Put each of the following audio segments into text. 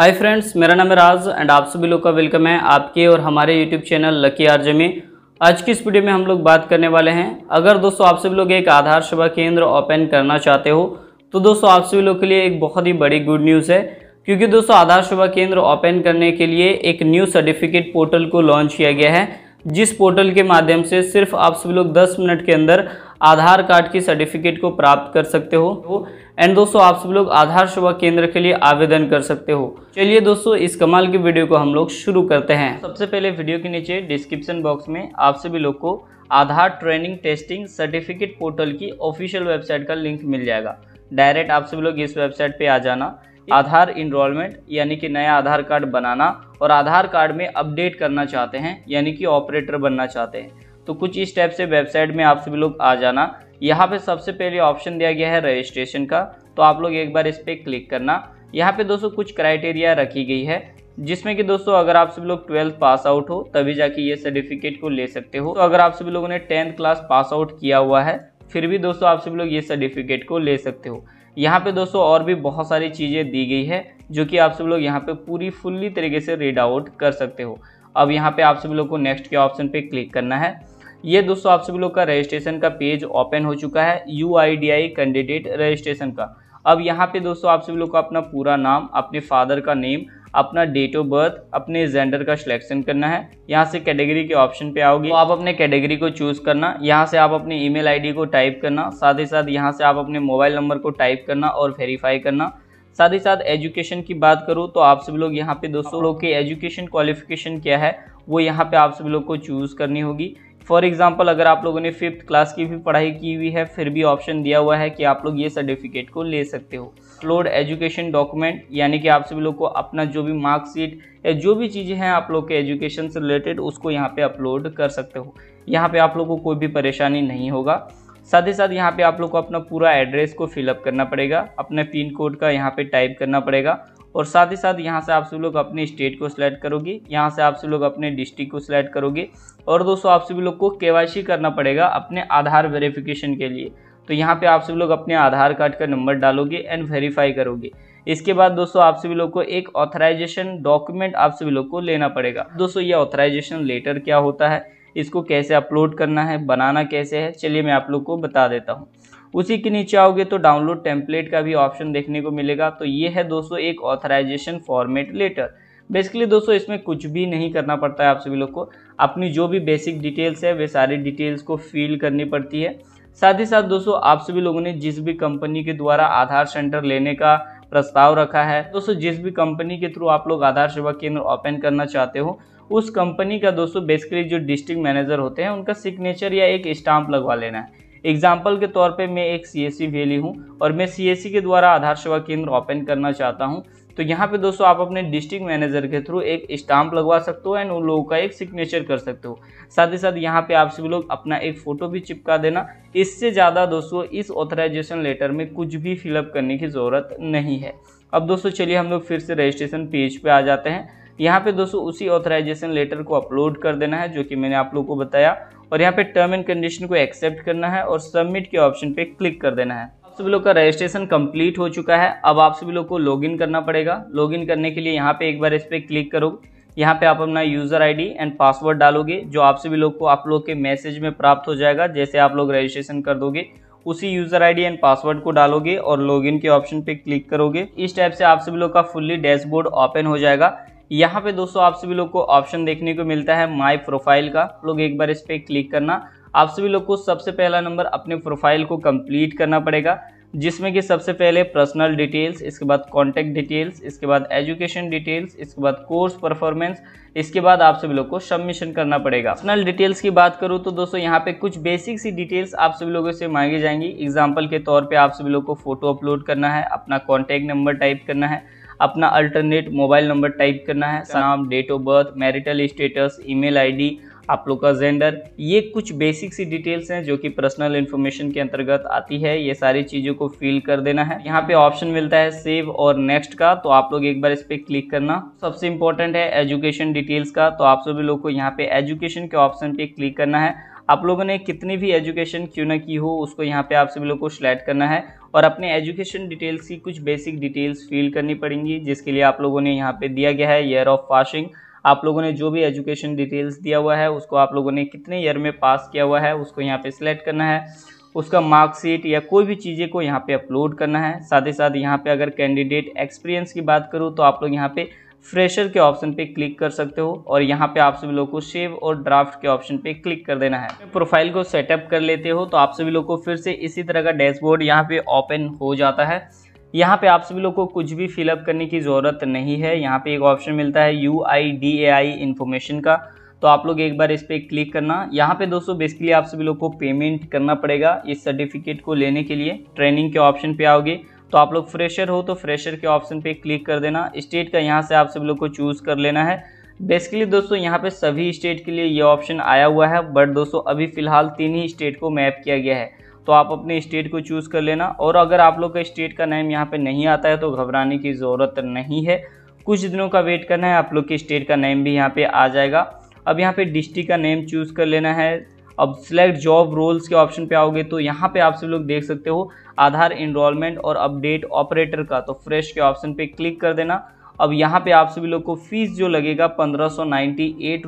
hi friends मेरा नाम है राज एंड आप सभी लोग का वेलकम है आपके और हमारे यूट्यूब चैनल लकी आर में आज की इस वीडियो में हम लोग बात करने वाले हैं अगर दोस्तों आप सभी लोग एक आधार सेवा केंद्र ओपन करना चाहते हो तो दोस्तों आप सभी लोग के लिए एक बहुत ही बड़ी गुड न्यूज़ है क्योंकि दोस्तों आधार सेवा केंद्र ओपन करने के लिए एक न्यू सर्टिफिकेट पोर्टल को लॉन्च किया गया है जिस पोर्टल के माध्यम से सिर्फ आप सभी लोग 10 मिनट के अंदर आधार कार्ड की सर्टिफिकेट को प्राप्त कर सकते हो एंड तो, दोस्तों आप सब लोग आधार सेवा केंद्र के लिए आवेदन कर सकते हो चलिए दोस्तों इस कमाल की वीडियो को हम लोग शुरू करते हैं सबसे पहले वीडियो के नीचे डिस्क्रिप्शन बॉक्स में आप सभी लोग को Aadhaar training testing certificate portal की ऑफिशियल वेबसाइट का लिंक मिल जाएगा डायरेक्ट आप सभी लोग इस वेबसाइट पे आ जाना आधार इनरोलमेंट यानी कि नया आधार कार्ड बनाना और आधार कार्ड में अपडेट करना चाहते हैं यानी कि ऑपरेटर बनना चाहते हैं तो कुछ इस टाइप से वेबसाइट में आप सभी लोग आ जाना यहाँ पे सबसे पहले ऑप्शन दिया गया है रजिस्ट्रेशन का तो आप लोग एक बार इस पर क्लिक करना यहाँ पे दोस्तों कुछ क्राइटेरिया रखी गई है जिसमें कि दोस्तों अगर आप सभी लोग ट्वेल्थ पास आउट हो तभी जाके ये सर्टिफिकेट को ले सकते हो तो अगर आप सभी लोगों ने टेंथ क्लास पास आउट किया हुआ है फिर भी दोस्तों आप सभी लोग ये सर्टिफिकेट को ले सकते हो यहाँ पे दोस्तों और भी बहुत सारी चीज़ें दी गई है जो कि आप सब लोग यहाँ पे पूरी फुल्ली तरीके से रीड आउट कर सकते हो अब यहाँ पे आप सभी लोग को नेक्स्ट के ऑप्शन पे क्लिक करना है ये दोस्तों आप सभी लोग का रजिस्ट्रेशन का पेज ओपन हो चुका है यू कैंडिडेट रजिस्ट्रेशन का अब यहाँ पे दोस्तों आप सभी लोग का अपना पूरा नाम अपने फादर का नेम अपना डेट ऑफ बर्थ अपने जेंडर का सिलेक्शन करना है यहाँ से कैटेगरी के ऑप्शन पे आओगे तो आप अपने कैटेगरी को चूज करना यहाँ से आप अपने ईमेल आईडी को टाइप करना साथ ही साथ यहाँ से आप अपने मोबाइल नंबर को टाइप करना और वेरीफाई करना साथ ही साथ एजुकेशन की बात करूँ तो आप सभी लोग यहाँ पे दोस्तों लोग के एजुकेशन क्वालिफिकेशन क्या है वो यहाँ पे आप सभी लोग को चूज़ करनी होगी फॉर एग्ज़ाम्पल अगर आप लोगों ने फिफ्थ क्लास की भी पढ़ाई की हुई है फिर भी ऑप्शन दिया हुआ है कि आप लोग ये सर्टिफिकेट को ले सकते हो अपलोड एजुकेशन डॉक्यूमेंट यानी कि आप सभी लोग को अपना जो भी मार्कशीट या जो भी चीज़ें हैं आप लोग के एजुकेशन से रिलेटेड उसको यहाँ पे अपलोड कर सकते हो यहाँ पे आप लोग को कोई भी परेशानी नहीं होगा साथ ही साथ यहाँ पे आप लोग को अपना पूरा एड्रेस को फिलअप करना पड़ेगा अपने पिन कोड का यहाँ पे टाइप करना पड़ेगा और साथ ही साथ यहाँ से आप सभी लोग अपने स्टेट को सिलेक्ट करोगे यहाँ से आप सभी लोग अपने डिस्ट्रिक्ट को सिलेक्ट करोगे और दोस्तों आप सभी लोग को के करना पड़ेगा अपने आधार वेरिफिकेशन के लिए तो यहाँ पे आप सभी लोग अपने आधार कार्ड का नंबर डालोगे एंड वेरीफाई करोगे इसके बाद दोस्तों आप सभी लोग को एक ऑथराइजेशन डॉक्यूमेंट आप सभी लोग को लेना पड़ेगा दोस्तों ये ऑथराइजेशन लेटर क्या होता है इसको कैसे अपलोड करना है बनाना कैसे है चलिए मैं आप लोग को बता देता हूँ उसी के नीचे आओगे तो डाउनलोड टेम्पलेट का भी ऑप्शन देखने को मिलेगा तो ये है दोस्तों एक ऑथराइजेशन फॉर्मेट लेटर बेसिकली दोस्तों इसमें कुछ भी नहीं करना पड़ता है आप सभी लोग को अपनी जो भी बेसिक डिटेल्स है वे सारी डिटेल्स को फिल करनी पड़ती है साथ ही साथ दोस्तों आप सभी लोगों ने जिस भी कंपनी के द्वारा आधार सेंटर लेने का प्रस्ताव रखा है दोस्तों जिस भी कंपनी के थ्रू आप लोग आधार सेवा केंद्र ओपन करना चाहते हो उस कंपनी का दोस्तों बेसिकली जो डिस्ट्रिक्ट मैनेजर होते हैं उनका सिग्नेचर या एक स्टाम्प लगवा लेना है एग्जाम्पल के तौर पे मैं एक सी एस सी वैली हूँ और मैं सी एस सी के द्वारा आधार सेवा केंद्र ओपन करना चाहता हूँ तो यहाँ पे दोस्तों आप अपने डिस्ट्रिक्ट मैनेजर के थ्रू एक स्टाम्प लगवा सकते हो एंड उन लोगों का एक सिग्नेचर कर सकते हो साथ ही साथ यहाँ पे आप सभी लोग अपना एक फ़ोटो भी चिपका देना इससे ज़्यादा दोस्तों इस ऑथराइजेशन लेटर में कुछ भी फिलअप करने की ज़रूरत नहीं है अब दोस्तों चलिए हम लोग फिर से रजिस्ट्रेशन पेज पे आ जाते हैं यहाँ पे दोस्तों उसी ऑथराइजेशन लेटर को अपलोड कर देना है जो कि मैंने आप लोग को बताया और यहाँ पे टर्म एंड कंडीशन को एक्सेप्ट करना है और सबमिट के ऑप्शन पे क्लिक कर देना है आप सभी लोग का रजिस्ट्रेशन कंप्लीट हो चुका है अब आप सभी लोग को लॉगिन करना पड़ेगा लॉगिन करने के लिए यहाँ पे एक बार इस पर क्लिक करोगे यहाँ पे आप अपना यूज़र आईडी एंड पासवर्ड डालोगे जो आप सभी लोग को आप लोग के मैसेज में प्राप्त हो जाएगा जैसे आप लोग रजिस्ट्रेशन कर दोगे उसी यूज़र आईडी एंड पासवर्ड को डालोगे और लॉगिन के ऑप्शन पे क्लिक करोगे इस टाइप से आप सभी लोग का फुल्ली डैशबोर्ड ओपन हो जाएगा यहाँ पे दोस्तों आप सभी लोग को ऑप्शन देखने को मिलता है माय प्रोफाइल का लोग एक बार इस पर क्लिक करना आप सभी लोग को सबसे पहला नंबर अपने प्रोफाइल को कंप्लीट करना पड़ेगा जिसमें कि सबसे पहले पर्सनल डिटेल्स इसके बाद कॉन्टैक्ट डिटेल्स इसके बाद एजुकेशन डिटेल्स इसके बाद कोर्स परफॉर्मेंस इसके बाद आप सभी लोग को सबमिशन करना पड़ेगा पर्सनल डिटेल्स की बात करूँ तो दोस्तों यहाँ पे कुछ बेसिक सी डिटेल्स आप सभी लोगों से मांगी जाएंगी एग्जाम्पल के तौर पर आप सभी लोग को फोटो अपलोड करना है अपना कॉन्टैक्ट नंबर टाइप करना है अपना अल्टरनेट मोबाइल नंबर टाइप करना है नाम date of birth marital status email ID आप लोग का जेंडर ये कुछ बेसिक सी डिटेल्स हैं जो कि पर्सनल इन्फॉर्मेशन के अंतर्गत आती है ये सारी चीज़ों को फिल कर देना है यहाँ पे ऑप्शन मिलता है सेव और नेक्स्ट का तो आप लोग एक बार इस पर क्लिक करना सबसे इम्पोर्टेंट है एजुकेशन डिटेल्स का तो आप सभी लोग को यहाँ पे एजुकेशन के ऑप्शन पे क्लिक करना है आप लोगों ने कितनी भी एजुकेशन क्यों ना की हो उसको यहाँ पे आप सभी लोग को सिलेक्ट करना है और अपने एजुकेशन डिटेल्स की कुछ बेसिक डिटेल्स फिल करनी पड़ेंगी जिसके लिए आप लोगों ने यहाँ पे दिया गया है ईयर ऑफ पासिंग आप लोगों ने जो भी एजुकेशन डिटेल्स दिया हुआ है उसको आप लोगों ने कितने ईयर में पास किया हुआ है उसको यहाँ पे सिलेक्ट करना है उसका मार्कशीट या कोई भी चीज़ें को यहाँ पे अपलोड करना है साथ ही साथ यहाँ पे अगर कैंडिडेट एक्सपीरियंस की बात करूँ तो आप लोग यहाँ पे फ्रेशर के ऑप्शन पे क्लिक कर सकते हो और यहाँ पे आप सभी लोग को सेव और ड्राफ्ट के ऑप्शन पे क्लिक कर देना है प्रोफाइल को सेटअप कर लेते हो तो आप सभी लोग को फिर से इसी तरह का डैशबोर्ड यहाँ पे ओपन हो जाता है यहाँ पे आप सभी लोग को कुछ भी फिलअप करने की ज़रूरत नहीं है यहाँ पे एक ऑप्शन मिलता है U I D A I information का तो आप लोग एक बार इस पर क्लिक करना यहाँ पे दोस्तों बेसिकली आप सभी लोग को पेमेंट करना पड़ेगा इस सर्टिफिकेट को लेने के लिए ट्रेनिंग के ऑप्शन पे आओगे तो आप लोग फ्रेशर हो तो फ्रेशर के ऑप्शन पे क्लिक कर देना स्टेट का यहाँ से आप सब लोग को चूज़ कर लेना है बेसिकली दोस्तों यहाँ पे सभी स्टेट के लिए ये ऑप्शन आया हुआ है बट दोस्तों अभी फ़िलहाल तीन ही स्टेट को मैप किया गया है तो आप अपने स्टेट को चूज़ कर लेना और अगर आप लोग का स्टेट का नेम यहाँ पे नहीं आता है तो घबराने की ज़रूरत नहीं है कुछ दिनों का वेट करना है आप लोग के स्टेट का नेम भी यहाँ पे आ जाएगा अब यहाँ पे डिस्ट्रिक्ट का नेम चूज़ कर लेना है अब सिलेक्ट जॉब रोल्स के ऑप्शन पे आओगे तो यहाँ पे आप सब लोग देख सकते हो आधार इनरोलमेंट और अपडेट ऑपरेटर का तो फ्रेश के ऑप्शन पे क्लिक कर देना अब यहाँ पे आप सभी लोग को फीस जो लगेगा पंद्रह सौ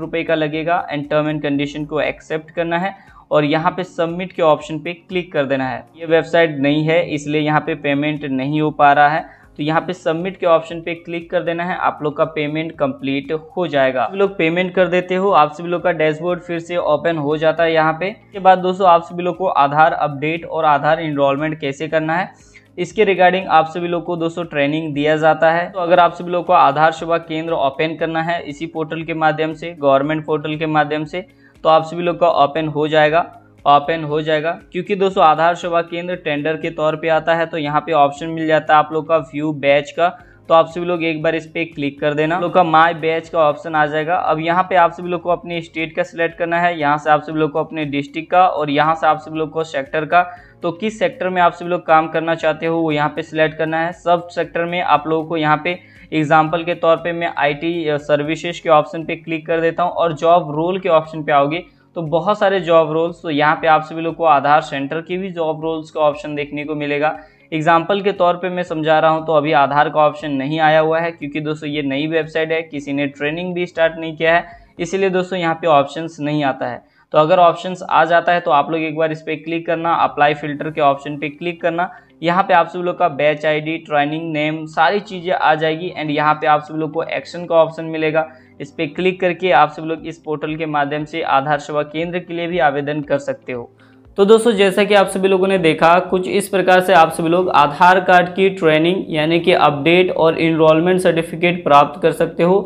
रुपये का लगेगा एंड टर्म एंड कंडीशन को एक्सेप्ट करना है और यहाँ पे सबमिट के ऑप्शन पे क्लिक कर देना है ये वेबसाइट नहीं है इसलिए यहाँ पे पेमेंट नहीं हो पा रहा है तो यहाँ पे सबमिट के ऑप्शन पे क्लिक कर देना है आप लोग का पेमेंट कंप्लीट हो जाएगा आप लोग पेमेंट कर देते हो आप सभी लोग का डैशबोर्ड फिर से ओपन हो जाता है यहाँ पे इसके बाद दोस्तों आप सभी लोग को आधार अपडेट और आधार इनरोलमेंट कैसे करना है इसके रिगार्डिंग आप सभी लोग को दोस्तों ट्रेनिंग दिया जाता है तो अगर आप सभी लोग को आधार सेवा केंद्र ओपन करना है इसी पोर्टल के माध्यम से गवर्नमेंट पोर्टल के माध्यम से तो आप सभी लोग का ओपन हो जाएगा ओपन हो जाएगा क्योंकि दोस्तों आधार सेवा केंद्र टेंडर के तौर पे आता है तो यहाँ पे ऑप्शन मिल जाता है आप लोग का व्यू बैच का तो आप सभी लोग एक बार इस पर क्लिक कर देना लोग का माई बैच का ऑप्शन आ जाएगा अब यहाँ पे आप सभी लोग को अपने स्टेट का सिलेक्ट करना है यहाँ से आप सभी लोग को अपने डिस्ट्रिक्ट का और यहाँ से आप सभी लोग को सेक्टर का तो किस सेक्टर में आप सभी लोग काम करना चाहते हो वो यहाँ पे सिलेक्ट करना है सब सेक्टर में आप लोगों को यहाँ पे एग्जाम्पल के तौर पर मैं आई सर्विसेज uh, के ऑप्शन पे क्लिक कर देता हूँ और जॉब रोल के ऑप्शन पे आओगे तो बहुत सारे जॉब रोल्स तो यहाँ पे आप सभी लोग को आधार सेंटर के भी जॉब रोल्स का ऑप्शन देखने को मिलेगा एग्जाम्पल के तौर पे मैं समझा रहा हूँ तो अभी आधार का ऑप्शन नहीं आया हुआ है क्योंकि दोस्तों ये नई वेबसाइट है किसी ने ट्रेनिंग भी स्टार्ट नहीं किया है इसीलिए दोस्तों यहाँ पे ऑप्शंस नहीं आता है तो अगर ऑप्शन आ जाता है तो आप लोग एक बार इस पर क्लिक करना अप्लाई फिल्टर के ऑप्शन पे क्लिक करना यहाँ पे आप सब लोग का बैच आईडी ट्रेनिंग नेम सारी चीज़ें आ जाएगी एंड यहाँ पे आप सब लोग को एक्शन का ऑप्शन मिलेगा इस पर क्लिक करके आप सब लोग इस पोर्टल के माध्यम से आधार सेवा केंद्र के लिए भी आवेदन कर सकते हो तो दोस्तों जैसा कि आप सभी लोगों ने देखा कुछ इस प्रकार से आप सभी लोग आधार कार्ड की ट्रेनिंग यानी कि अपडेट और इनरोलमेंट सर्टिफिकेट प्राप्त कर सकते हो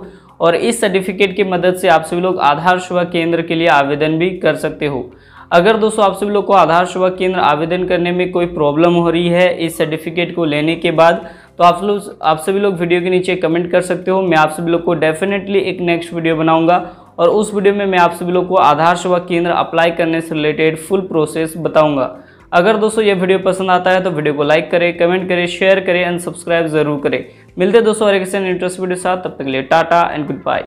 और इस सर्टिफिकेट की मदद से आप सभी लोग आधार सेवा केंद्र के लिए आवेदन भी कर सकते हो अगर दोस्तों आप सभी लोग को आधार सेवा केंद्र आवेदन करने में कोई प्रॉब्लम हो रही है इस सर्टिफिकेट को लेने के बाद तो आप लोग आप सभी लोग वीडियो के नीचे कमेंट कर सकते हो मैं आप सभी लोग को डेफिनेटली एक नेक्स्ट वीडियो बनाऊंगा और उस वीडियो में मैं आप सभी लोग को आधार सेवा केंद्र अप्लाई करने से रिलेटेड फुल प्रोसेस बताऊँगा अगर दोस्तों यह वीडियो पसंद आता है तो वीडियो को लाइक करें कमेंट करें शेयर करें एंड सब्सक्राइब जरूर करें मिलते हैं दोस्तों और एक इंटरेस्ट वीडियो साथ तब तक के लिए टाटा एंड गुड बाय